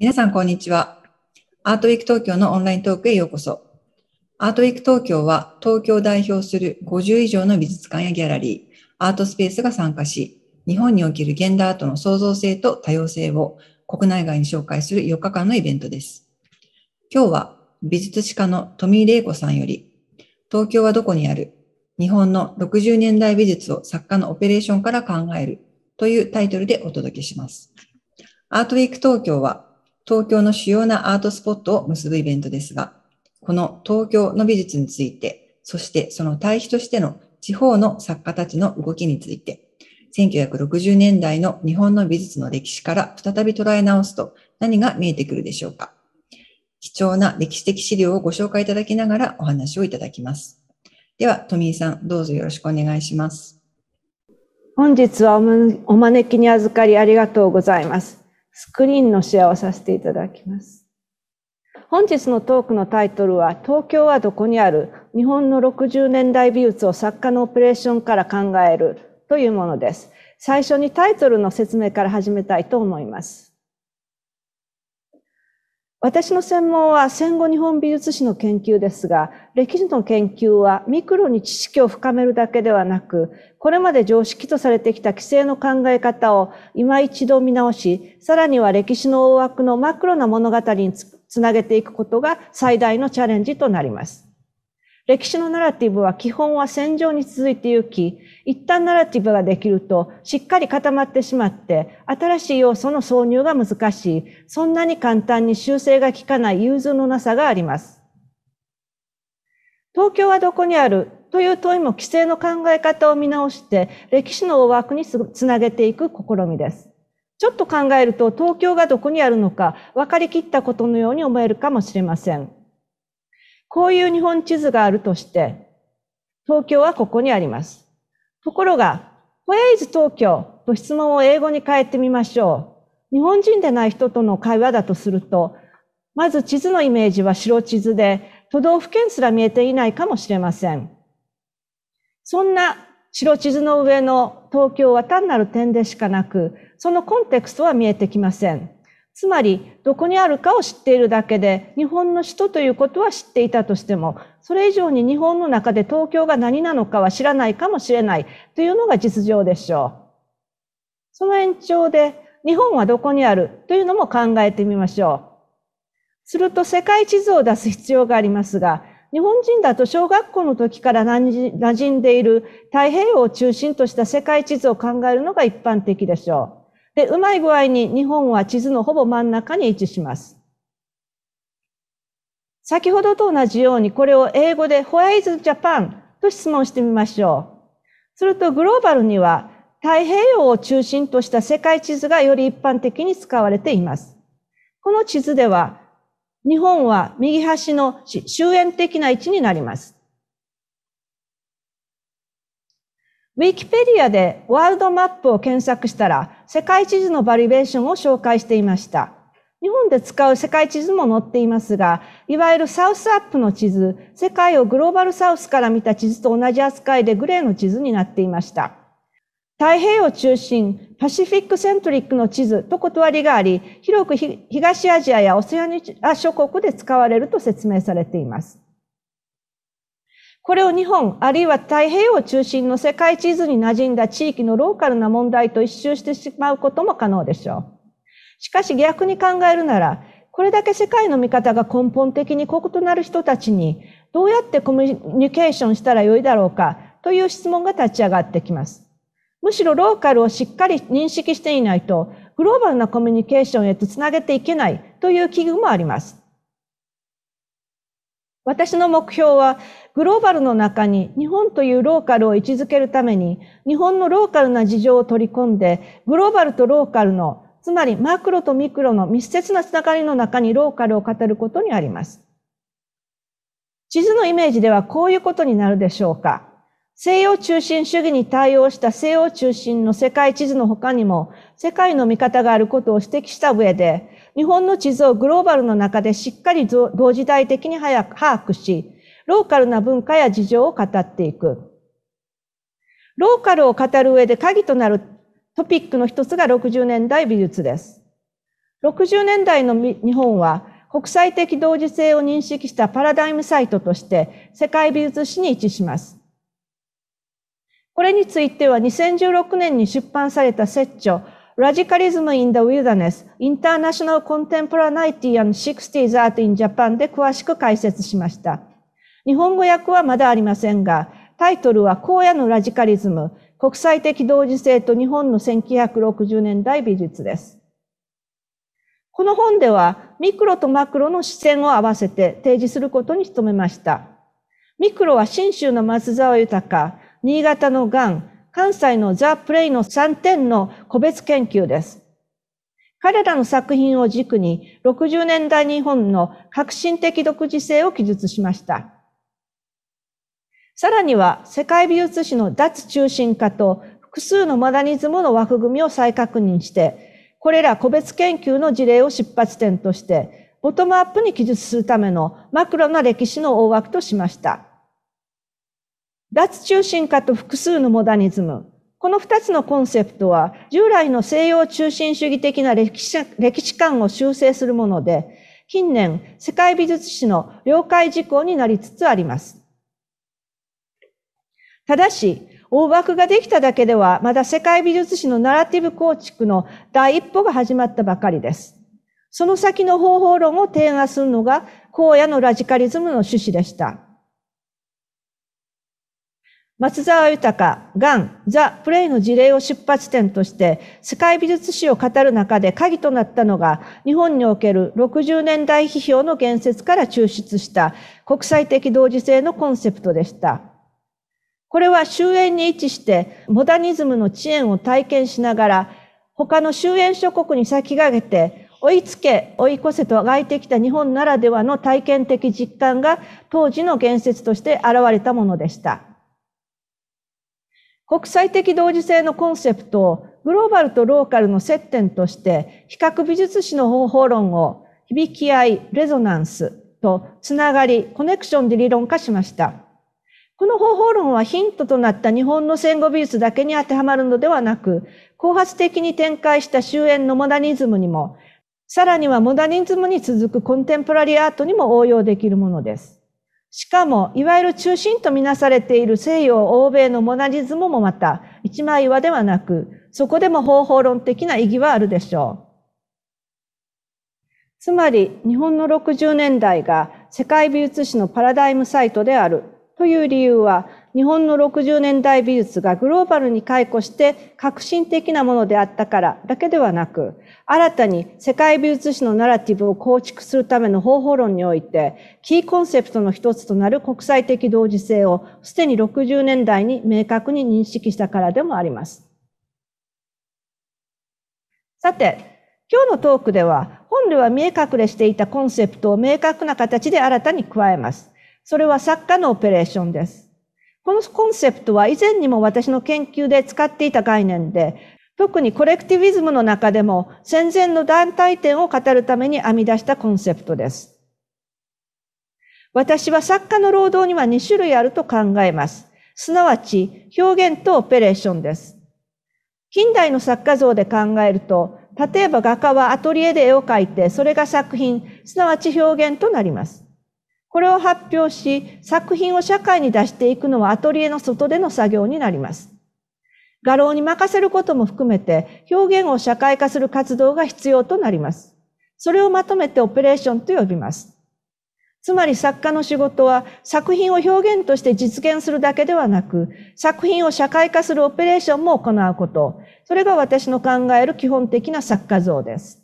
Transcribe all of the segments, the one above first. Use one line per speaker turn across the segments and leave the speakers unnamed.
皆さん、こんにちは。アートウィーク東京のオンライントークへようこそ。アートウィーク東京は、東京を代表する50以上の美術館やギャラリー、アートスペースが参加し、日本における現代アートの創造性と多様性を国内外に紹介する4日間のイベントです。今日は、美術史家の富井玲子さんより、東京はどこにある日本の60年代美術を作家のオペレーションから考えるというタイトルでお届けします。アートウィーク東京は東京の主要なアートスポットを結ぶイベントですが、この東京の美術について、そしてその対比としての地方の作家たちの動きについて、1960年代の日本の美術の歴史から再び捉え直すと何が見えてくるでしょうか貴重な歴史的資料をご紹介いただきながらお話をいただきます。では、富井さん、どうぞよろしくお願いします。
本日はお招きに預かりありがとうございます。スクリーンのシェアをさせていただきます。本日のトークのタイトルは、東京はどこにある日本の60年代美術を作家のオペレーションから考えるというものです。最初にタイトルの説明から始めたいと思います。私の専門は戦後日本美術史の研究ですが、歴史の研究はミクロに知識を深めるだけではなく、これまで常識とされてきた規制の考え方を今一度見直し、さらには歴史の大枠のマクロな物語につなげていくことが最大のチャレンジとなります。歴史のナラティブは基本は戦場に続いてゆき、一旦ナラティブができるとしっかり固まってしまって、新しい要素の挿入が難しい、そんなに簡単に修正が効かない融通のなさがあります。東京はどこにあるという問いも規制の考え方を見直して、歴史の大枠につなげていく試みです。ちょっと考えると東京がどこにあるのか分かりきったことのように思えるかもしれません。こういう日本地図があるとして、東京はここにあります。ところが、Where is 東京と質問を英語に変えてみましょう。日本人でない人との会話だとすると、まず地図のイメージは白地図で、都道府県すら見えていないかもしれません。そんな白地図の上の東京は単なる点でしかなく、そのコンテクストは見えてきません。つまり、どこにあるかを知っているだけで、日本の首都ということは知っていたとしても、それ以上に日本の中で東京が何なのかは知らないかもしれないというのが実情でしょう。その延長で、日本はどこにあるというのも考えてみましょう。すると世界地図を出す必要がありますが、日本人だと小学校の時から馴染んでいる太平洋を中心とした世界地図を考えるのが一般的でしょう。で、うまい具合に日本は地図のほぼ真ん中に位置します。先ほどと同じようにこれを英語で Where is Japan? と質問してみましょう。するとグローバルには太平洋を中心とした世界地図がより一般的に使われています。この地図では日本は右端の終焉的な位置になります。ウィキペディアでワールドマップを検索したら世界地図のバリエーションを紹介していました。日本で使う世界地図も載っていますが、いわゆるサウスアップの地図、世界をグローバルサウスから見た地図と同じ扱いでグレーの地図になっていました。太平洋中心、パシフィックセントリックの地図と断りがあり、広く東アジアやオセアニア諸国で使われると説明されています。これを日本、あるいは太平洋を中心の世界地図に馴染んだ地域のローカルな問題と一周してしまうことも可能でしょう。しかし逆に考えるなら、これだけ世界の見方が根本的に異なる人たちに、どうやってコミュニケーションしたらよいだろうかという質問が立ち上がってきます。むしろローカルをしっかり認識していないと、グローバルなコミュニケーションへとつなげていけないという危惧もあります。私の目標は、グローバルの中に日本というローカルを位置づけるために、日本のローカルな事情を取り込んで、グローバルとローカルの、つまりマクロとミクロの密接なつながりの中にローカルを語ることにあります。地図のイメージではこういうことになるでしょうか。西洋中心主義に対応した西洋中心の世界地図の他にも世界の見方があることを指摘した上で、日本の地図をグローバルの中でしっかり同時代的に早く把握し、ローカルな文化や事情を語っていく。ローカルを語る上で鍵となるトピックの一つが60年代美術です。60年代の日本は国際的同時性を認識したパラダイムサイトとして世界美術史に位置します。これについては2016年に出版された説著 Radicalism in the Wilderness International Contemporaneity and 60s Art in Japan で詳しく解説しました。日本語訳はまだありませんが、タイトルは荒野のラジカリズム、国際的同時性と日本の1960年代美術です。この本ではミクロとマクロの視線を合わせて提示することに努めました。ミクロは新州の松沢豊、新潟のガン、関西のザ・プレイの3点の個別研究です。彼らの作品を軸に60年代日本の革新的独自性を記述しました。さらには世界美術史の脱中心化と複数のマダニズムの枠組みを再確認して、これら個別研究の事例を出発点として、ボトムアップに記述するためのマクロな歴史の大枠としました。脱中心化と複数のモダニズム。この二つのコンセプトは、従来の西洋中心主義的な歴史歴史観を修正するもので、近年、世界美術史の了解事項になりつつあります。ただし、大枠ができただけでは、まだ世界美術史のナラティブ構築の第一歩が始まったばかりです。その先の方法論を提案するのが、荒野のラジカリズムの趣旨でした。松沢豊、ガン、ザ・プレイの事例を出発点として、世界美術史を語る中で鍵となったのが、日本における60年代批評の言説から抽出した国際的同時性のコンセプトでした。これは終焉に位置して、モダニズムの遅延を体験しながら、他の終焉諸国に先駆けて、追いつけ、追い越せと湧いてきた日本ならではの体験的実感が当時の言説として現れたものでした。国際的同時性のコンセプトをグローバルとローカルの接点として、比較美術史の方法論を響き合い、レゾナンスとつながり、コネクションで理論化しました。この方法論はヒントとなった日本の戦後美術だけに当てはまるのではなく、後発的に展開した終焉のモダニズムにも、さらにはモダニズムに続くコンテンポラリーアートにも応用できるものです。しかも、いわゆる中心とみなされている西洋欧米のモダニズムもまた一枚岩ではなく、そこでも方法論的な意義はあるでしょう。つまり、日本の60年代が世界美術史のパラダイムサイトであるという理由は、日本の60年代美術がグローバルに解雇して革新的なものであったからだけではなく、新たに世界美術史のナラティブを構築するための方法論において、キーコンセプトの一つとなる国際的同時性をすでに60年代に明確に認識したからでもあります。さて、今日のトークでは、本では見え隠れしていたコンセプトを明確な形で新たに加えます。それは作家のオペレーションです。このコンセプトは以前にも私の研究で使っていた概念で、特にコレクティビズムの中でも戦前の団体点を語るために編み出したコンセプトです。私は作家の労働には2種類あると考えます。すなわち表現とオペレーションです。近代の作家像で考えると、例えば画家はアトリエで絵を描いて、それが作品、すなわち表現となります。これを発表し、作品を社会に出していくのはアトリエの外での作業になります。画廊に任せることも含めて、表現を社会化する活動が必要となります。それをまとめてオペレーションと呼びます。つまり作家の仕事は作品を表現として実現するだけではなく、作品を社会化するオペレーションも行うこと、それが私の考える基本的な作家像です。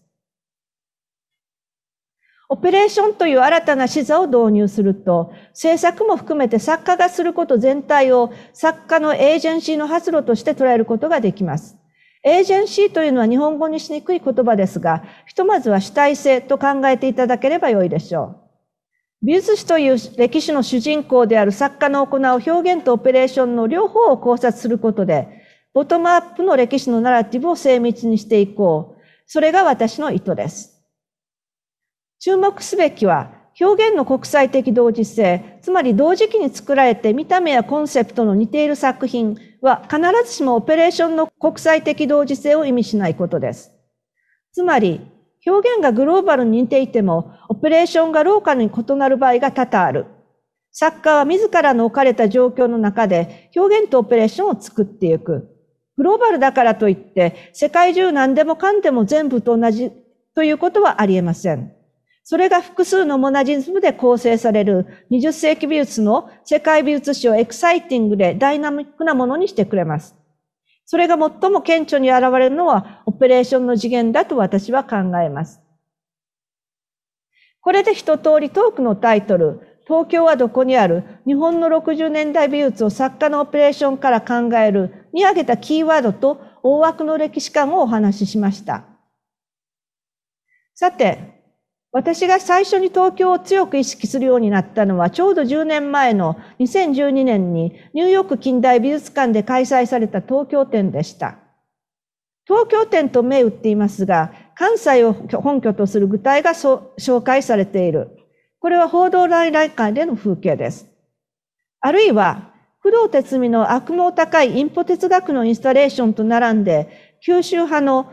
オペレーションという新たな視座を導入すると、制作も含めて作家がすること全体を作家のエージェンシーの発露として捉えることができます。エージェンシーというのは日本語にしにくい言葉ですが、ひとまずは主体性と考えていただければよいでしょう。美術史という歴史の主人公である作家の行う表現とオペレーションの両方を考察することで、ボトムアップの歴史のナラティブを精密にしていこう。それが私の意図です。注目すべきは、表現の国際的同時性、つまり同時期に作られて見た目やコンセプトの似ている作品は必ずしもオペレーションの国際的同時性を意味しないことです。つまり、表現がグローバルに似ていても、オペレーションがローカルに異なる場合が多々ある。作家は自らの置かれた状況の中で表現とオペレーションを作っていく。グローバルだからといって、世界中何でもかんでも全部と同じということはありえません。それが複数のモナジズムで構成される20世紀美術の世界美術史をエキサイティングでダイナミックなものにしてくれます。それが最も顕著に現れるのはオペレーションの次元だと私は考えます。これで一通りトークのタイトル、東京はどこにある日本の60年代美術を作家のオペレーションから考えるに挙げたキーワードと大枠の歴史観をお話ししました。さて、私が最初に東京を強く意識するようになったのはちょうど10年前の2012年にニューヨーク近代美術館で開催された東京展でした。東京展と銘打っていますが、関西を本拠とする具体が紹介されている。これは報道来来館での風景です。あるいは、工藤哲美の悪毛高いインポ哲学のインスタレーションと並んで、九州派の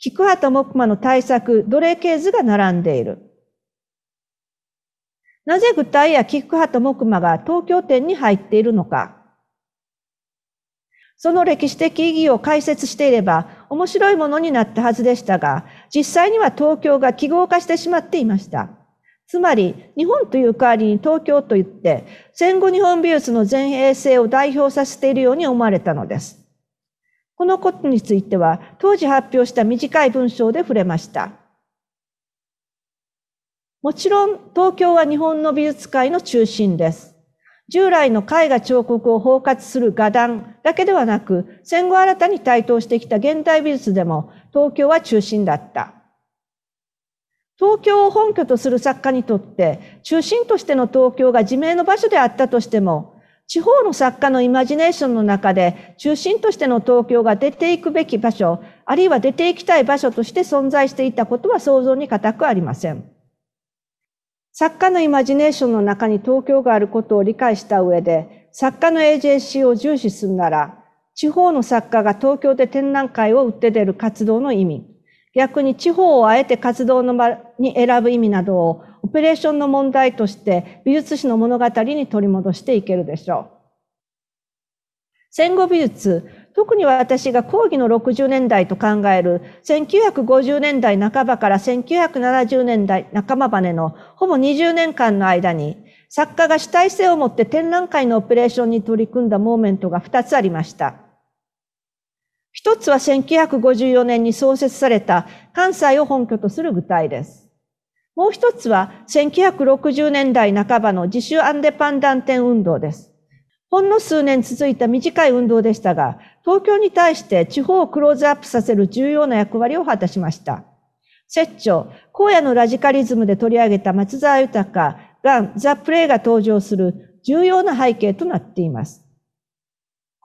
菊畑木馬の対策、奴隷系図が並んでいる。なぜ具体や菊畑木馬が東京店に入っているのか。その歴史的意義を解説していれば面白いものになったはずでしたが、実際には東京が記号化してしまっていました。つまり、日本という代わりに東京と言って、戦後日本美術の前衛性を代表させているように思われたのです。このことについては、当時発表した短い文章で触れました。もちろん、東京は日本の美術界の中心です。従来の絵画彫刻を包括する画壇だけではなく、戦後新たに台頭してきた現代美術でも東京は中心だった。東京を本拠とする作家にとって、中心としての東京が自明の場所であったとしても、地方の作家のイマジネーションの中で中心としての東京が出ていくべき場所、あるいは出ていきたい場所として存在していたことは想像に難くありません。作家のイマジネーションの中に東京があることを理解した上で、作家のエージェンシーを重視するなら、地方の作家が東京で展覧会を売って出る活動の意味、逆に地方をあえて活動の場に選ぶ意味などをオペレーションの問題として美術史の物語に取り戻していけるでしょう。戦後美術、特に私が講義の60年代と考える1950年代半ばから1970年代半ばまでのほぼ20年間の間に作家が主体性を持って展覧会のオペレーションに取り組んだモーメントが2つありました。一つは1954年に創設された関西を本拠とする具体です。もう一つは1960年代半ばの自主アンデパンダンテン運動です。ほんの数年続いた短い運動でしたが、東京に対して地方をクローズアップさせる重要な役割を果たしました。摂著、荒野のラジカリズムで取り上げた松沢豊、ガン、ザ・プレイが登場する重要な背景となっています。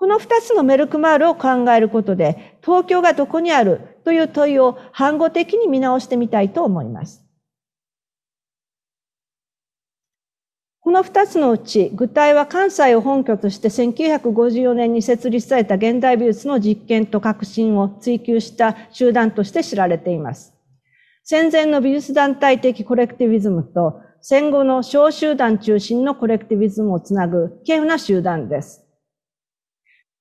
この二つのメルクマールを考えることで、東京がどこにあるという問いを反語的に見直してみたいと思います。この二つのうち、具体は関西を本拠として1954年に設立された現代美術の実験と革新を追求した集団として知られています。戦前の美術団体的コレクティビズムと戦後の小集団中心のコレクティビズムをつなぐ稀有な集団です。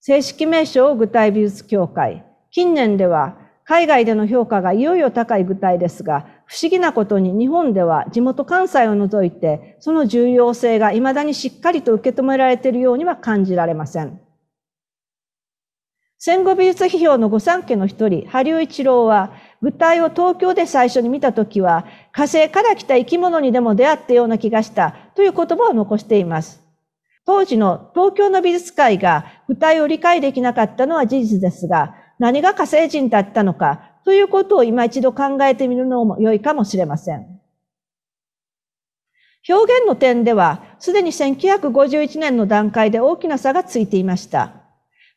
正式名称を具体美術協会。近年では海外での評価がいよいよ高い具体ですが、不思議なことに日本では地元関西を除いて、その重要性が未だにしっかりと受け止められているようには感じられません。戦後美術批評の御三家の一人、波竜一郎は、具体を東京で最初に見たときは、火星から来た生き物にでも出会ったような気がしたという言葉を残しています。当時の東京の美術界が舞台を理解できなかったのは事実ですが、何が火星人だったのかということを今一度考えてみるのも良いかもしれません。表現の点では、すでに1951年の段階で大きな差がついていました。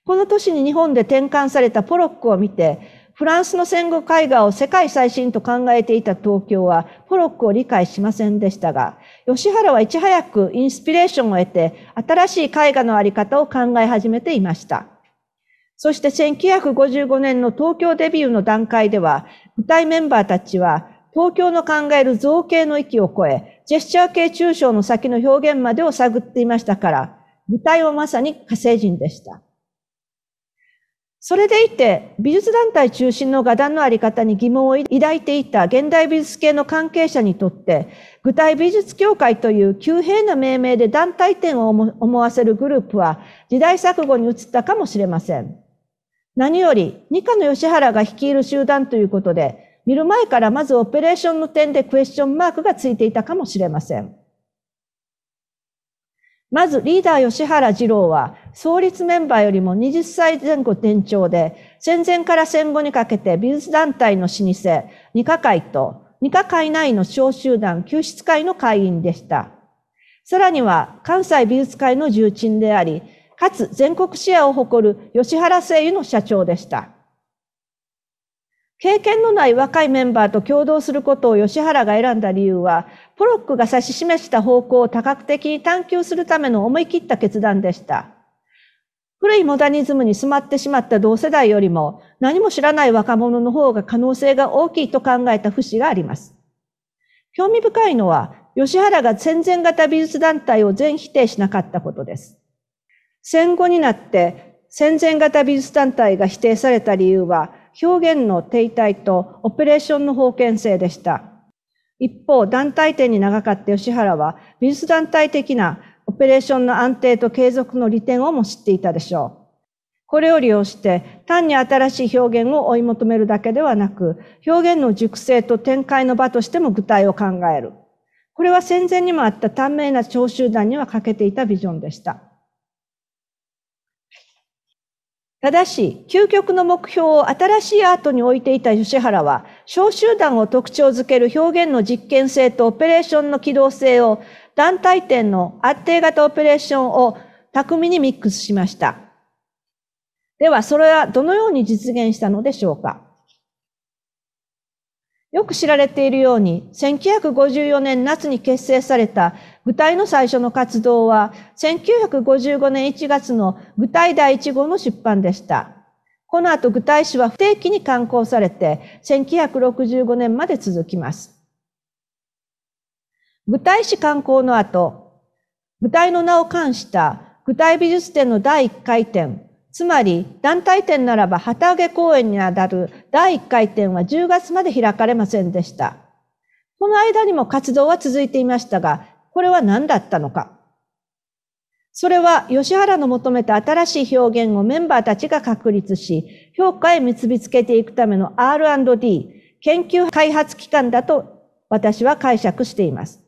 この年に日本で転換されたポロックを見て、フランスの戦後絵画を世界最新と考えていた東京は、ポロックを理解しませんでしたが、吉原はいち早くインスピレーションを得て、新しい絵画のあり方を考え始めていました。そして1955年の東京デビューの段階では、舞台メンバーたちは、東京の考える造形の域を超え、ジェスチャー系抽象の先の表現までを探っていましたから、舞台はまさに火星人でした。それでいて、美術団体中心の画壇のあり方に疑問を抱いていた現代美術系の関係者にとって、具体美術協会という急変な命名で団体点を思わせるグループは時代錯誤に移ったかもしれません。何より、二課の吉原が率いる集団ということで、見る前からまずオペレーションの点でクエスチョンマークがついていたかもしれません。まずリーダー吉原二郎は創立メンバーよりも20歳前後年長で、戦前から戦後にかけて美術団体の老舗、二課会と二課会内の小集団救出会の会員でした。さらには関西美術会の重鎮であり、かつ全国シェアを誇る吉原製油の社長でした。経験のない若いメンバーと共同することを吉原が選んだ理由は、ポロックが指し示した方向を多角的に探求するための思い切った決断でした。古いモダニズムに染まってしまった同世代よりも何も知らない若者の方が可能性が大きいと考えた節があります。興味深いのは、吉原が戦前型美術団体を全否定しなかったことです。戦後になって戦前型美術団体が否定された理由は表現の停滞とオペレーションの封建性でした。一方、団体店に長かった吉原は、美術団体的なオペレーションの安定と継続の利点をも知っていたでしょう。これを利用して、単に新しい表現を追い求めるだけではなく、表現の熟成と展開の場としても具体を考える。これは戦前にもあった短命な長集団には欠けていたビジョンでした。ただし、究極の目標を新しいアートに置いていた吉原は、小集団を特徴づける表現の実験性とオペレーションの機動性を団体点の安定型オペレーションを巧みにミックスしました。では、それはどのように実現したのでしょうかよく知られているように、1954年夏に結成された具体の最初の活動は、1955年1月の具体第1号の出版でした。この後、具体史は不定期に刊行されて、1965年まで続きます。具体史刊行の後、具体の名を冠した具体美術展の第1回展、つまり団体展ならば旗揚げ公演にあたる第1回展は10月まで開かれませんでした。この間にも活動は続いていましたが、これは何だったのか。それは吉原の求めた新しい表現をメンバーたちが確立し、評価へ結びつけていくための R&D、研究開発機関だと私は解釈しています。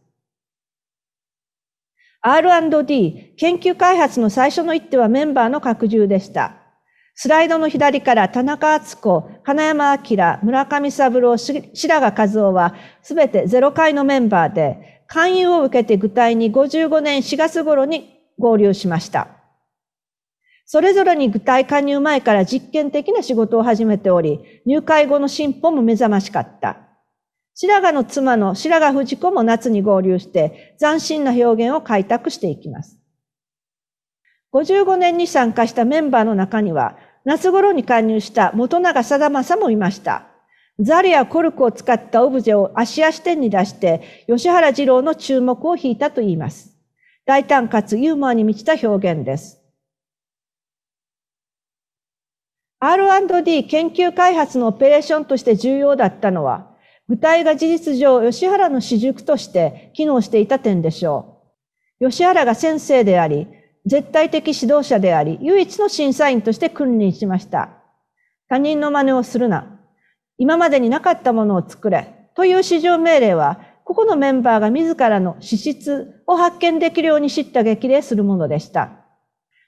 R&D、研究開発の最初の一手はメンバーの拡充でした。スライドの左から田中敦子、金山明、村上三郎、白髪和夫はすべてゼロ回のメンバーで、勧誘を受けて具体に55年4月頃に合流しました。それぞれに具体加入前から実験的な仕事を始めており、入会後の進歩も目覚ましかった。白髪の妻の白髪藤子も夏に合流して、斬新な表現を開拓していきます。55年に参加したメンバーの中には、夏頃に加入した元永貞正もいました。ザルやコルクを使ったオブジェを足足点に出して、吉原二郎の注目を引いたと言います。大胆かつユーモアに満ちた表現です。R&D 研究開発のオペレーションとして重要だったのは、具体が事実上吉原の主軸として機能していた点でしょう。吉原が先生であり、絶対的指導者であり、唯一の審査員として君臨しました。他人の真似をするな。今までになかったものを作れ。という市場命令は、ここのメンバーが自らの資質、を発見できるように叱咤激励するものでした。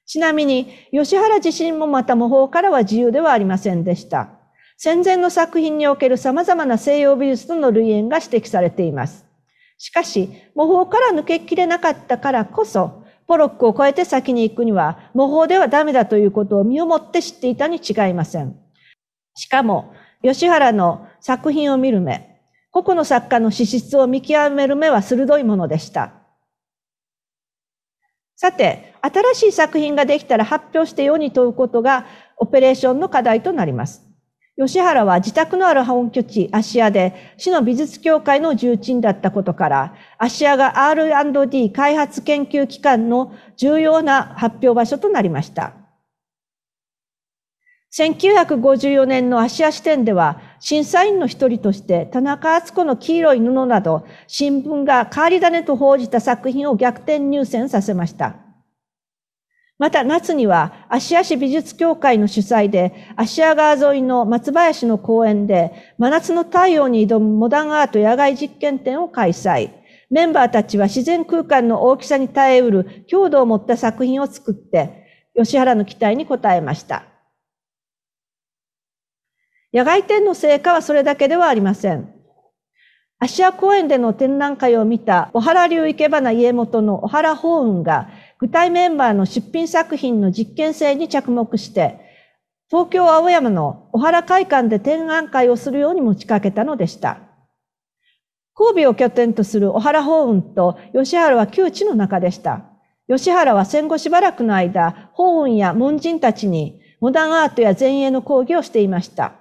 ちなみに、吉原自身もまた模倣からは自由ではありませんでした。戦前の作品における様々な西洋美術との類縁が指摘されています。しかし、模倣から抜けきれなかったからこそ、ポロックを超えて先に行くには、模倣ではダメだということを身をもって知っていたに違いません。しかも、吉原の作品を見る目、個々の作家の資質を見極める目は鋭いものでした。さて、新しい作品ができたら発表して世に問うことがオペレーションの課題となります。吉原は自宅のある本拠地、芦屋で、市の美術協会の重鎮だったことから、芦屋が R&D 開発研究機関の重要な発表場所となりました。1954年の芦屋支店では、審査員の一人として田中敦子の黄色い布など新聞が変わり種と報じた作品を逆転入選させました。また夏には芦屋市美術協会の主催で芦屋川沿いの松林の公園で真夏の太陽に挑むモダンアート野外実験展を開催。メンバーたちは自然空間の大きさに耐えうる強度を持った作品を作って吉原の期待に応えました。野外展の成果はそれだけではありません。芦屋公園での展覧会を見た小原流池花家元の小原法雲が具体メンバーの出品作品の実験性に着目して、東京青山の小原会館で展覧会をするように持ちかけたのでした。神戸を拠点とする小原法雲と吉原は旧知の中でした。吉原は戦後しばらくの間、法雲や門人たちにモダンアートや前衛の講義をしていました。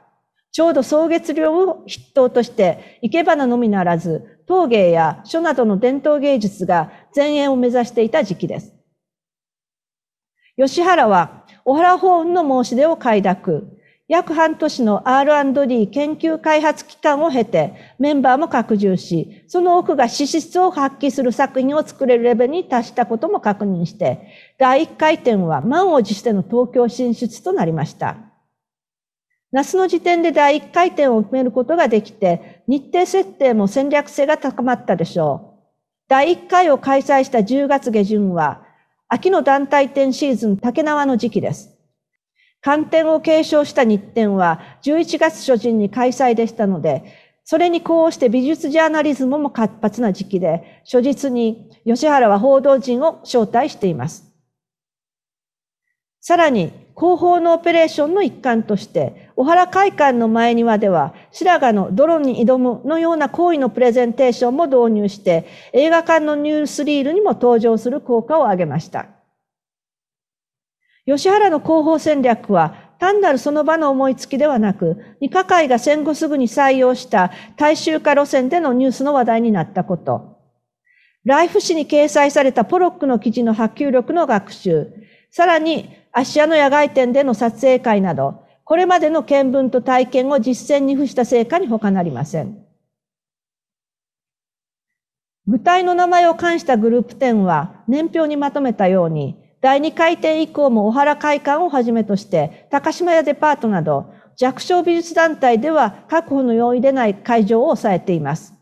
ちょうど草月料を筆頭として、生け花のみならず、陶芸や書などの伝統芸術が前衛を目指していた時期です。吉原は、小原法運の申し出を快諾、約半年の R&D 研究開発期間を経て、メンバーも拡充し、その多くが資質を発揮する作品を作れるレベルに達したことも確認して、第1回転は満を持しての東京進出となりました。夏の時点で第1回転を決めることができて、日程設定も戦略性が高まったでしょう。第1回を開催した10月下旬は、秋の団体展シーズン竹縄の時期です。観点を継承した日展は11月初旬に開催でしたので、それにこうして美術ジャーナリズムも活発な時期で、初日に吉原は報道陣を招待しています。さらに、広報のオペレーションの一環として、小原会館の前庭では、白髪の泥に挑むのような行為のプレゼンテーションも導入して、映画館のニュースリールにも登場する効果を上げました。吉原の広報戦略は、単なるその場の思いつきではなく、二課会が戦後すぐに採用した大衆化路線でのニュースの話題になったこと。ライフ誌に掲載されたポロックの記事の波及力の学習。さらに、芦屋の野外店での撮影会など、これまでの見聞と体験を実践に付した成果に他なりません。具体の名前を冠したグループ展は年表にまとめたように、第2回展以降も小原会館をはじめとして、高島屋デパートなど弱小美術団体では確保の容易でない会場を抑えています。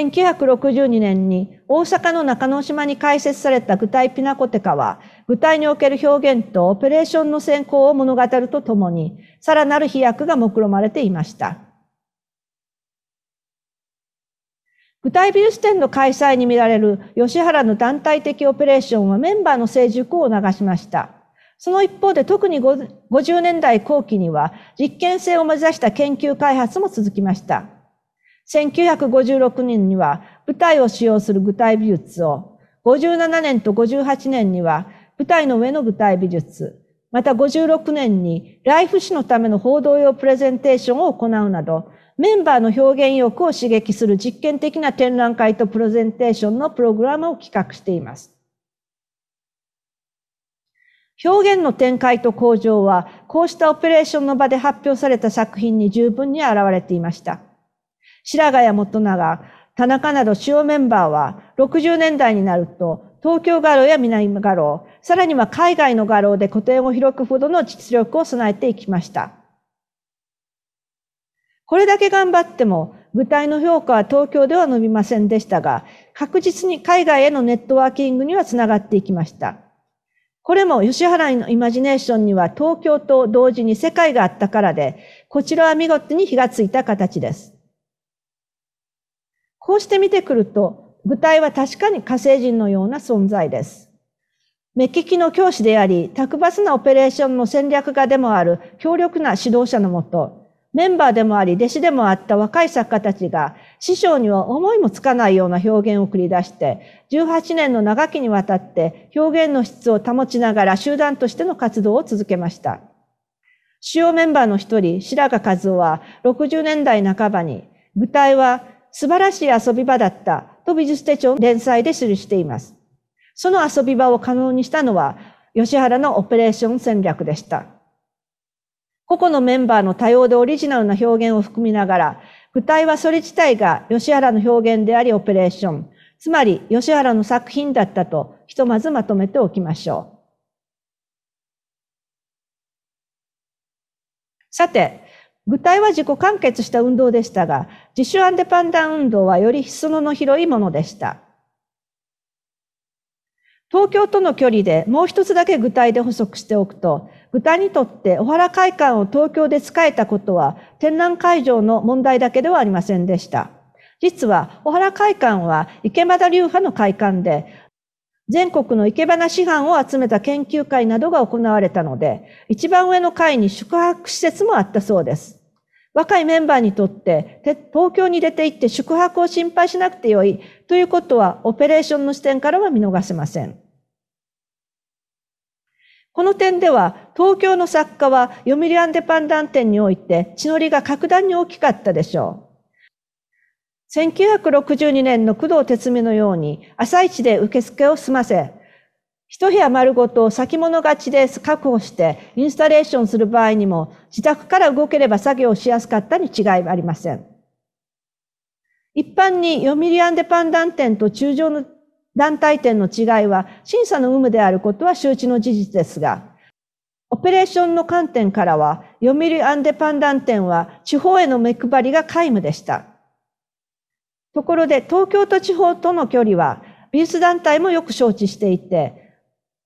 1962年に大阪の中之島に開設された具体ピナコテカは、具体における表現とオペレーションの先行を物語るとともに、さらなる飛躍が目論まれていました。具体美術展の開催に見られる吉原の団体的オペレーションはメンバーの成熟を促しました。その一方で特に50年代後期には実験性を目指した研究開発も続きました。1956年には舞台を使用する具体美術を、57年と58年には舞台の上の舞台美術、また56年にライフ史のための報道用プレゼンテーションを行うなど、メンバーの表現欲を刺激する実験的な展覧会とプレゼンテーションのプログラムを企画しています。表現の展開と向上は、こうしたオペレーションの場で発表された作品に十分に現れていました。白髪や元長、田中など主要メンバーは60年代になると東京画廊や南画廊、さらには海外の画廊で個展を広くほどの実力を備えていきました。これだけ頑張っても、舞台の評価は東京では伸びませんでしたが、確実に海外へのネットワーキングにはつながっていきました。これも吉原のイマジネーションには東京と同時に世界があったからで、こちらは見事に火がついた形です。こうして見てくると、具体は確かに火星人のような存在です。目利きの教師であり、卓抜なオペレーションの戦略家でもある強力な指導者のもと、メンバーでもあり、弟子でもあった若い作家たちが、師匠には思いもつかないような表現を繰り出して、18年の長きにわたって表現の質を保ちながら集団としての活動を続けました。主要メンバーの一人、白髪和夫は60年代半ばに、具体は素晴らしい遊び場だったと美術手帳連載で記しています。その遊び場を可能にしたのは、吉原のオペレーション戦略でした。個々のメンバーの多様でオリジナルな表現を含みながら、具体はそれ自体が吉原の表現でありオペレーション、つまり吉原の作品だったと、ひとまずまとめておきましょう。さて、具体は自己完結した運動でしたが、自主アンデパンダン運動はより裾のの広いものでした。東京との距離でもう一つだけ具体で補足しておくと、具体にとって小原会館を東京で使えたことは展覧会場の問題だけではありませんでした。実は小原会館は池間田流派の会館で、全国の生け花師範を集めた研究会などが行われたので、一番上の階に宿泊施設もあったそうです。若いメンバーにとって、東京に出て行って宿泊を心配しなくてよいということは、オペレーションの視点からは見逃せません。この点では、東京の作家は読売アンデパンダン店において、血のりが格段に大きかったでしょう。1962年の工藤哲美のように朝一で受付を済ませ、一部屋丸ごと先物勝ちで確保してインスタレーションする場合にも自宅から動ければ作業しやすかったに違いはありません。一般に読売アンデパンダン店と中上の団体店の違いは審査の有無であることは周知の事実ですが、オペレーションの観点からは、読売アンデパンダン店は地方への目配りが皆無でした。ところで、東京と地方との距離は、美術団体もよく承知していて、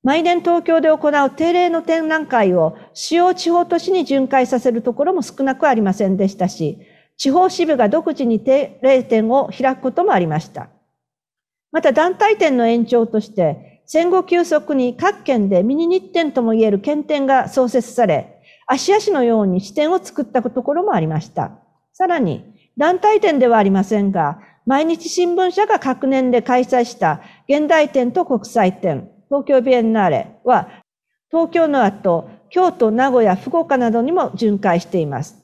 毎年東京で行う定例の展覧会を主要地方都市に巡回させるところも少なくありませんでしたし、地方支部が独自に定例展を開くこともありました。また団体展の延長として、戦後急速に各県でミニ日展ともいえる県展が創設され、芦屋市のように支店を作ったところもありました。さらに、団体展ではありませんが、毎日新聞社が各年で開催した現代展と国際展、東京ビエンナーレは、東京の後、京都、名古屋、福岡などにも巡回しています。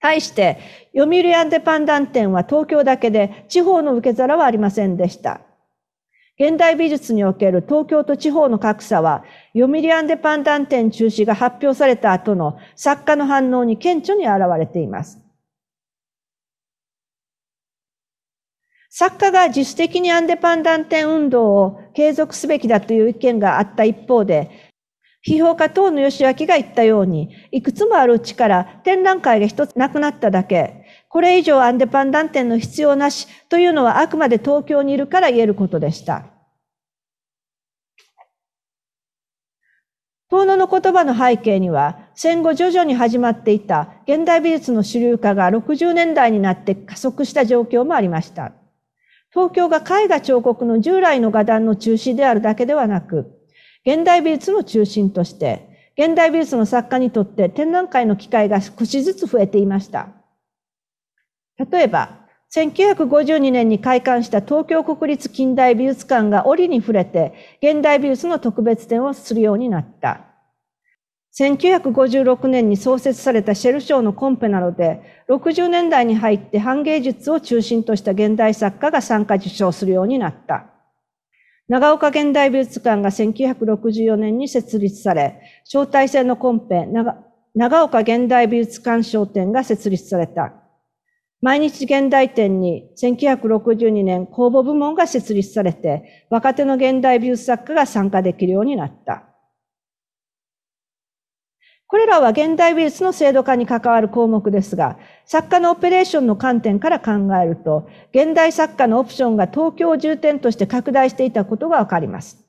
対して、読売アンデパンダン展は東京だけで地方の受け皿はありませんでした。現代美術における東京と地方の格差は、読売アンデパンダン展中止が発表された後の作家の反応に顕著に現れています。作家が自主的にアンデパンダンテ運動を継続すべきだという意見があった一方で、批評家等の吉明が言ったように、いくつもあるうちから展覧会が一つなくなっただけ、これ以上アンデパンダンテの必要なしというのはあくまで東京にいるから言えることでした。遠野の言葉の背景には、戦後徐々に始まっていた現代美術の主流化が60年代になって加速した状況もありました。東京が絵画彫刻の従来の画壇の中心であるだけではなく、現代美術の中心として、現代美術の作家にとって展覧会の機会が少しずつ増えていました。例えば、1952年に開館した東京国立近代美術館が折に触れて現代美術の特別展をするようになった。1956年に創設されたシェル賞のコンペなどで、60年代に入って反芸術を中心とした現代作家が参加受賞するようになった。長岡現代美術館が1964年に設立され、招待制のコンペ、長岡現代美術館商店が設立された。毎日現代展に1962年公募部門が設立されて、若手の現代美術作家が参加できるようになった。これらは現代美術の制度化に関わる項目ですが、作家のオペレーションの観点から考えると、現代作家のオプションが東京を重点として拡大していたことがわかります。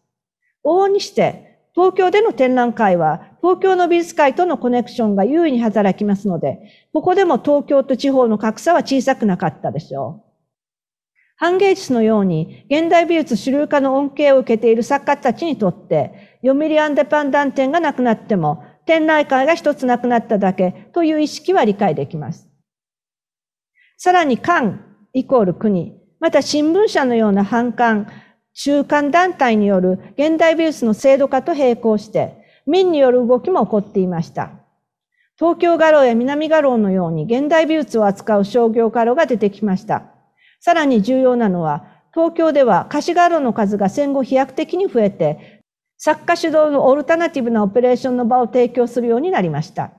往々にして、東京での展覧会は、東京の美術界とのコネクションが優位に働きますので、ここでも東京と地方の格差は小さくなかったでしょう。半芸術のように、現代美術主流化の恩恵を受けている作家たちにとって、読売アンデパンダン展がなくなっても、県内会が一つなくなっただけという意識は理解できます。さらに官イコール国、また新聞社のような反感、中間団体による現代美術の制度化と並行して、民による動きも起こっていました。東京画廊や南画廊のように現代美術を扱う商業画廊が出てきました。さらに重要なのは、東京では貸し画廊の数が戦後飛躍的に増えて、作家主導のオルタナティブなオペレーションの場を提供するようになりました。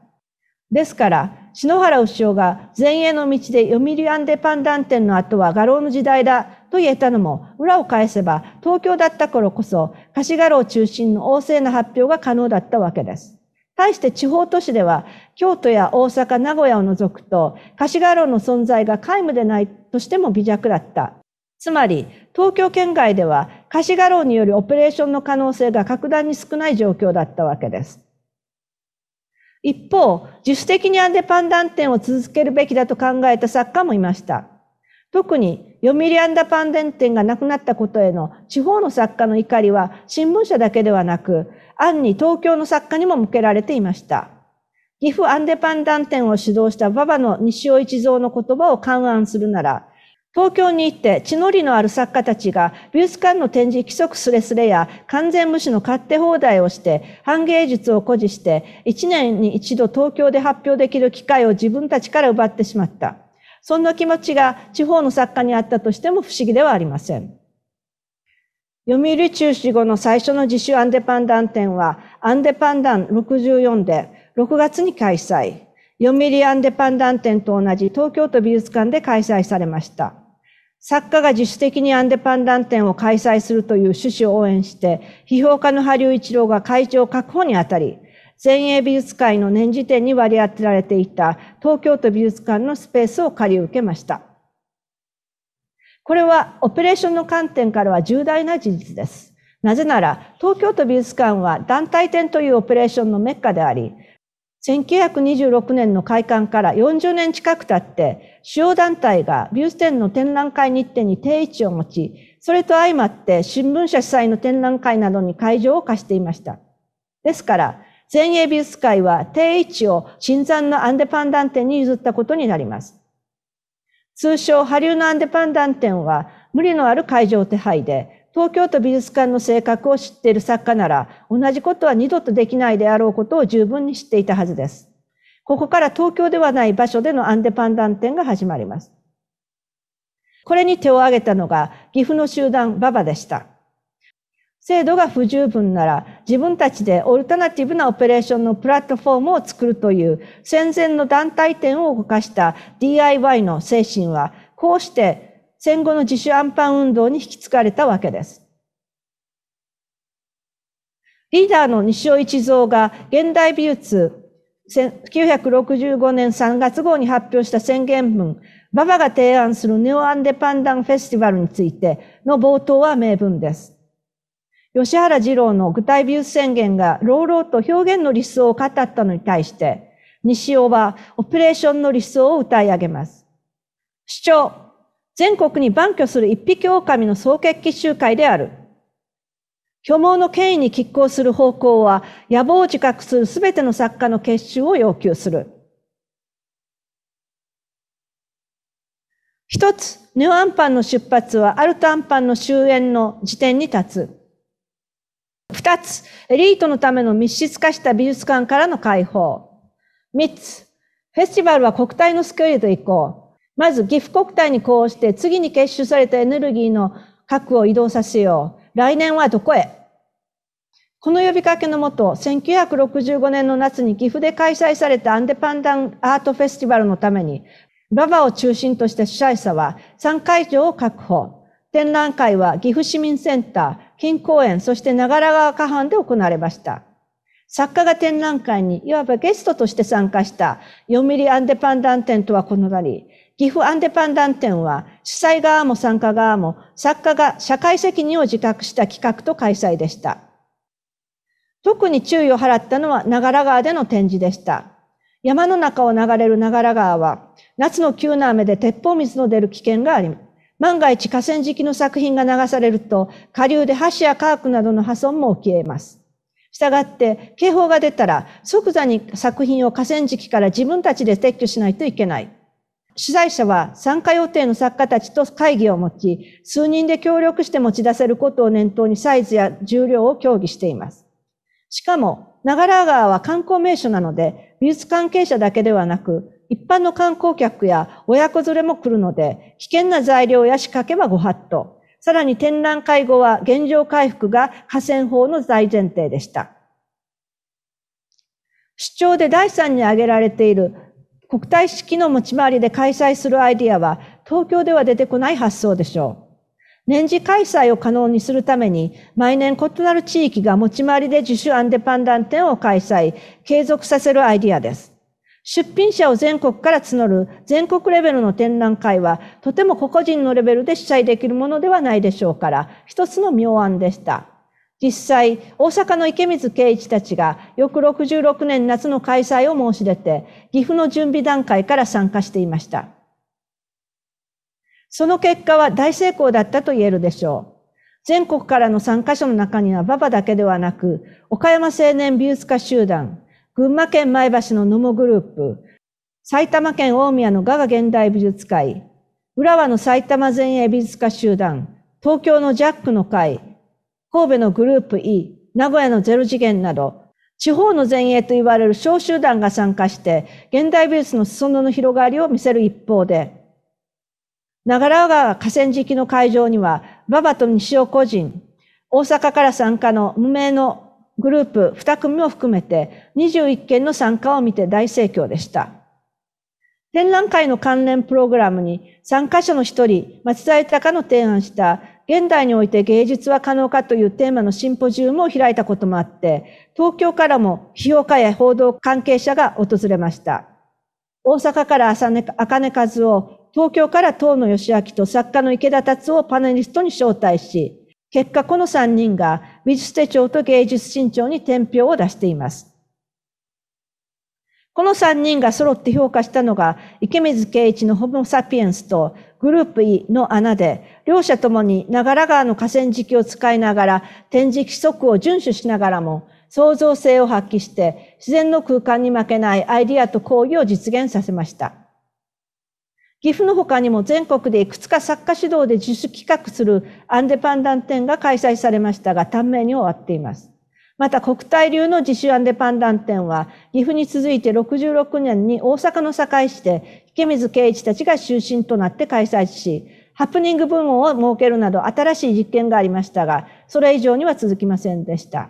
ですから、篠原首相が前衛の道で読売アンデパンダンンの後は画廊の時代だと言えたのも、裏を返せば東京だった頃こそ、菓子画廊中心の旺盛な発表が可能だったわけです。対して地方都市では、京都や大阪、名古屋を除くと、菓子画廊の存在が皆無でないとしても微弱だった。つまり、東京圏外では貸し画廊によるオペレーションの可能性が格段に少ない状況だったわけです。一方、自主的にアンデパンダン店を続けるべきだと考えた作家もいました。特に、読売アンダパンデン店がなくなったことへの地方の作家の怒りは新聞社だけではなく、暗に東京の作家にも向けられていました。岐阜アンデパンダン店を主導した馬場の西尾一蔵の言葉を勘案するなら、東京に行って地の利のある作家たちが美術館の展示規則すれすれや完全無視の勝手放題をして反芸術を誇示して一年に一度東京で発表できる機会を自分たちから奪ってしまった。そんな気持ちが地方の作家にあったとしても不思議ではありません。読売中止後の最初の自主アンデパンダン展はアンデパンダン64で6月に開催。読売アンデパンダン展と同じ東京都美術館で開催されました。作家が自主的にアンデパンダン展を開催するという趣旨を応援して、批評家の波竜一郎が会長確保にあたり、前衛美術会の年次展に割り当てられていた東京都美術館のスペースを借り受けました。これはオペレーションの観点からは重大な事実です。なぜなら、東京都美術館は団体展というオペレーションのメッカであり、1926年の開館から40年近く経って、主要団体がビューステンの展覧会日程に定位置を持ち、それと相まって新聞社主催の展覧会などに会場を貸していました。ですから、前衛美術会は定位置を新山のアンデパンダン店に譲ったことになります。通称、波流のアンデパンダン店は無理のある会場手配で、東京都美術館の性格を知っている作家なら、同じことは二度とできないであろうことを十分に知っていたはずです。ここから東京ではない場所でのアンデパンダン展が始まります。これに手を挙げたのが岐阜の集団ババでした。制度が不十分なら自分たちでオルタナティブなオペレーションのプラットフォームを作るという戦前の団体展を動かした DIY の精神はこうして戦後の自主アンパン運動に引き継がれたわけです。リーダーの西尾一蔵が現代美術1965年3月号に発表した宣言文、馬場が提案するネオアンデパンダンフェスティバルについての冒頭は名文です。吉原二郎の具体美術宣言が朗々と表現の理想を語ったのに対して、西尾はオペレーションの理想を歌い上げます。主張、全国に万居する一匹狼の総決起集会である。虚妄の権威に拮抗する方向は、野望を自覚するすべての作家の結集を要求する。一つ、ニューアンパンの出発はアルトアンパンの終焉の時点に立つ。二つ、エリートのための密室化した美術館からの解放。三つ、フェスティバルは国体のスケールで行こう。まず、岐阜国体にこうして、次に結集されたエネルギーの核を移動させよう。来年はどこへこの呼びかけのもと、1965年の夏に岐阜で開催されたアンデパンダンアートフェスティバルのために、ババを中心とした主催者は3会場を確保。展覧会は岐阜市民センター、金公園、そして長良川河畔で行われました。作家が展覧会にいわばゲストとして参加した読売アンデパンダン展とはのなり、岐阜アンデパンダン展は主催側も参加側も作家が社会責任を自覚した企画と開催でした。特に注意を払ったのは長良川での展示でした。山の中を流れる長良川は夏の急な雨で鉄砲水の出る危険があり、万が一河川敷の作品が流されると下流で橋や家屋などの破損も起き得ます。したがって警報が出たら即座に作品を河川敷から自分たちで撤去しないといけない。主催者は参加予定の作家たちと会議を持ち、数人で協力して持ち出せることを念頭にサイズや重量を協議しています。しかも、長良川は観光名所なので、美術関係者だけではなく、一般の観光客や親子連れも来るので、危険な材料や仕掛けはご法度。さらに展覧会後は現状回復が河川法の大前提でした。主張で第3に挙げられている国体式の持ち回りで開催するアイディアは、東京では出てこない発想でしょう。年次開催を可能にするために、毎年異なる地域が持ち回りで自主アンデパンダン展を開催、継続させるアイディアです。出品者を全国から募る全国レベルの展覧会は、とても個々人のレベルで主催できるものではないでしょうから、一つの妙案でした。実際、大阪の池水圭一たちが翌66年夏の開催を申し出て、岐阜の準備段階から参加していました。その結果は大成功だったと言えるでしょう。全国からの参加者の中には馬場だけではなく、岡山青年美術家集団、群馬県前橋の野茂グループ、埼玉県大宮のガガ現代美術会、浦和の埼玉前衛美術家集団、東京のジャックの会、神戸のグループ E、名古屋のゼロ次元など、地方の前衛と言われる小集団が参加して、現代美術の裾野の広がりを見せる一方で、長良川河川敷の会場には、馬場と西尾個人、大阪から参加の無名のグループ2組も含めて21件の参加を見て大盛況でした。展覧会の関連プログラムに参加者の一人、松田豊の提案した現代において芸術は可能かというテーマのシンポジウムを開いたこともあって、東京からも批評家や報道関係者が訪れました。大阪から浅根和夫、東京から東野義明と作家の池田達夫をパネリストに招待し、結果この3人が美術手帳と芸術新潮に点票を出しています。この3人が揃って評価したのが、池水圭一のホモ・サピエンスとグループ E の穴で、両者ともに長良川の河川敷を使いながら、展示規則を遵守しながらも、創造性を発揮して、自然の空間に負けないアイディアと行為を実現させました。岐阜の他にも全国でいくつか作家指導で自主企画するアンデパンダン展が開催されましたが、短命に終わっています。また国体流の自主ンデパンダン展は、岐阜に続いて66年に大阪の堺市で、池水圭一たちが中心となって開催し、ハプニング部門を設けるなど新しい実験がありましたが、それ以上には続きませんでした。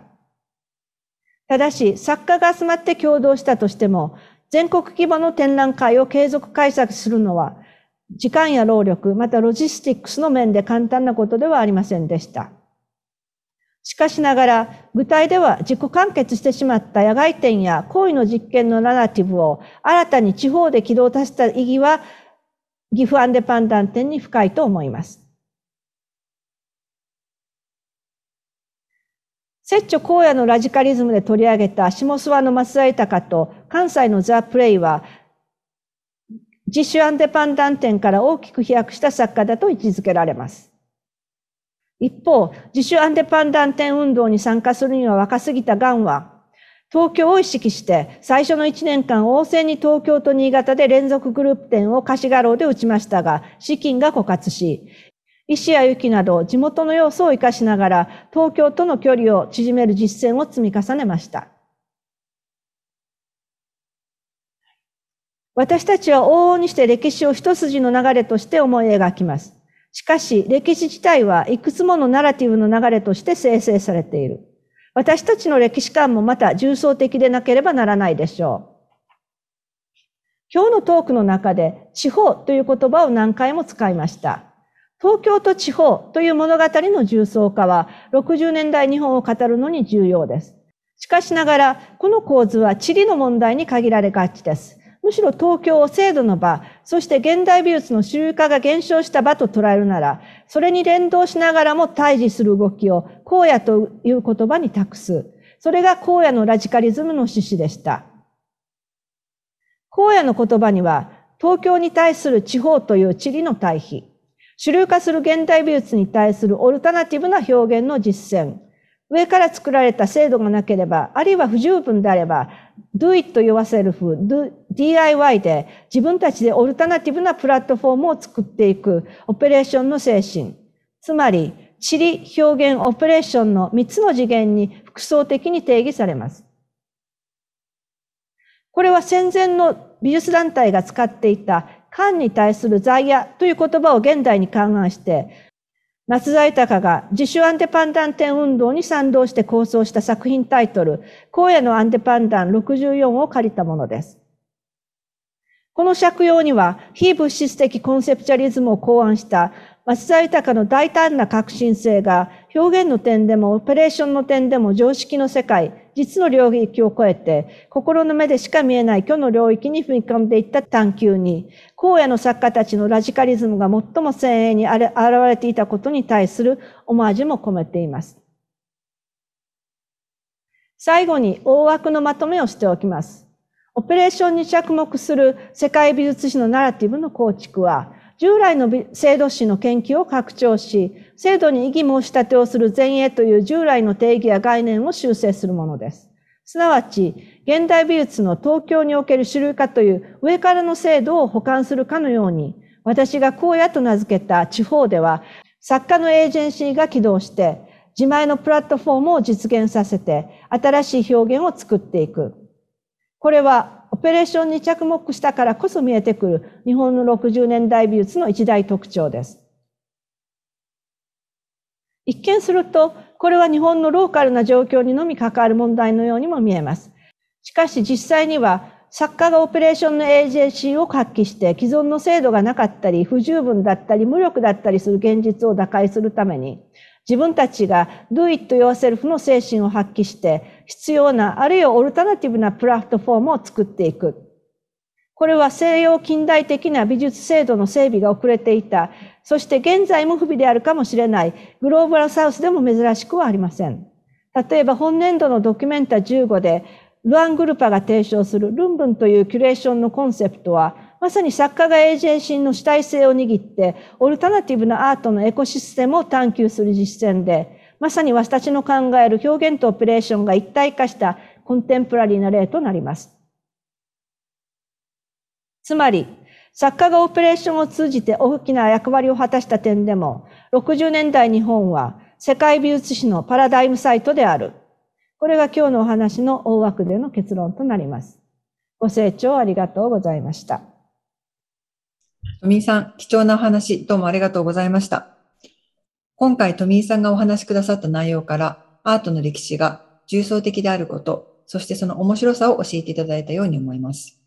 ただし、作家が集まって共同したとしても、全国規模の展覧会を継続開催するのは、時間や労力、またロジスティックスの面で簡単なことではありませんでした。しかしながら、具体では自己完結してしまった野外展や行為の実験のナラティブを新たに地方で起動させた意義は、岐阜アンデパンダン展に深いと思います。摂著荒野のラジカリズムで取り上げた下諏訪の松田豊と関西のザ・プレイは、自主アンデパンダン展から大きく飛躍した作家だと位置づけられます。一方、自主アンデパンダン点運動に参加するには若すぎたがんは、東京を意識して、最初の1年間、旺盛に東京と新潟で連続グループ展を貸し画廊で打ちましたが、資金が枯渇し、石や雪など地元の要素を活かしながら、東京との距離を縮める実践を積み重ねました。私たちは往々にして歴史を一筋の流れとして思い描きます。しかし、歴史自体はいくつものナラティブの流れとして生成されている。私たちの歴史観もまた重層的でなければならないでしょう。今日のトークの中で地方という言葉を何回も使いました。東京と地方という物語の重層化は60年代日本を語るのに重要です。しかしながら、この構図は地理の問題に限られがちです。むしろ東京を制度の場、そして現代美術の主流化が減少した場と捉えるなら、それに連動しながらも対峙する動きを荒野という言葉に託す。それが荒野のラジカリズムの趣旨でした。荒野の言葉には、東京に対する地方という地理の対比、主流化する現代美術に対するオルタナティブな表現の実践、上から作られた制度がなければ、あるいは不十分であれば、do it yourself, DIY で自分たちでオルタナティブなプラットフォームを作っていくオペレーションの精神。つまり、地理、表現、オペレーションの3つの次元に複層的に定義されます。これは戦前の美術団体が使っていた漢に対する在野という言葉を現代に勘案して、松財豊が自主アンデパンダン展運動に賛同して構想した作品タイトル、荒野のアンデパンダン64を借りたものです。この借用には、非物質的コンセプチャリズムを考案した松田豊の大胆な革新性が表現の点でもオペレーションの点でも常識の世界、実の領域を超えて、心の目でしか見えない虚の領域に踏み込んでいった探求に、荒野の作家たちのラジカリズムが最も鮮鋭に現れていたことに対するオマージュも込めています。最後に大枠のまとめをしておきます。オペレーションに着目する世界美術史のナラティブの構築は、従来の制度史の研究を拡張し、制度に異議申し立てをする前衛という従来の定義や概念を修正するものです。すなわち、現代美術の東京における主流化という上からの制度を補完するかのように、私が荒野と名付けた地方では、作家のエージェンシーが起動して、自前のプラットフォームを実現させて、新しい表現を作っていく。これはオペレーションに着目したからこそ見えてくる日本の60年代美術の一大特徴です。一見すると、これは日本のローカルな状況にのみ関わる問題のようにも見えます。しかし実際には、作家がオペレーションのエージェンシーを発揮して既存の制度がなかったり不十分だったり無力だったりする現実を打開するために自分たちが Do It Yourself の精神を発揮して必要な、あるいはオルタナティブなプラットフォームを作っていく。これは西洋近代的な美術制度の整備が遅れていた。そして現在も不備であるかもしれない。グローバルサウスでも珍しくはありません。例えば本年度のドキュメンタ15で、ルアン・グルパが提唱するルンブンというキュレーションのコンセプトは、まさに作家がエージェンシーの主体性を握って、オルタナティブなアートのエコシステムを探求する実践で、まさに私たちの考える表現とオペレーションが一体化したコンテンポラリーな例となります。つまり、作家がオペレーションを通じて大きな役割を果たした点でも、60年代日本は世界美術史のパラダイムサイトである。これが今日のお話の大枠での結論となります。ご清
聴ありがとうございました。富井さん、貴重なお話、どうもありがとうございました。今回富井さんがお話しくださった内容からアートの歴史が重層的であること、そしてその面白さを教えていただいたように思います。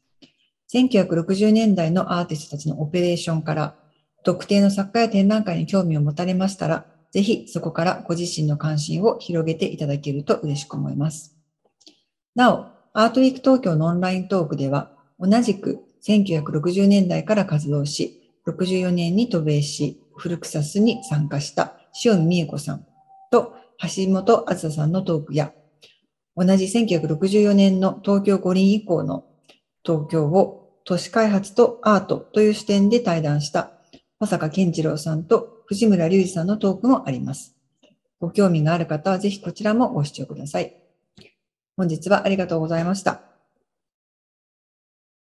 1960年代のアーティストたちのオペレーションから特定の作家や展覧会に興味を持たれましたら、ぜひそこからご自身の関心を広げていただけると嬉しく思います。なお、アートウィーク東京のオンライントークでは、同じく1960年代から活動し、64年に渡米し、フルクサスに参加した塩見美恵子さんと橋本あずささんのトークや、同じ1964年の東京五輪以降の東京を都市開発とアートという視点で対談した保坂健次郎さんと藤村隆二さんのトークもあります。ご興味がある方はぜひこちらもご視聴ください。本日はありがとうございました。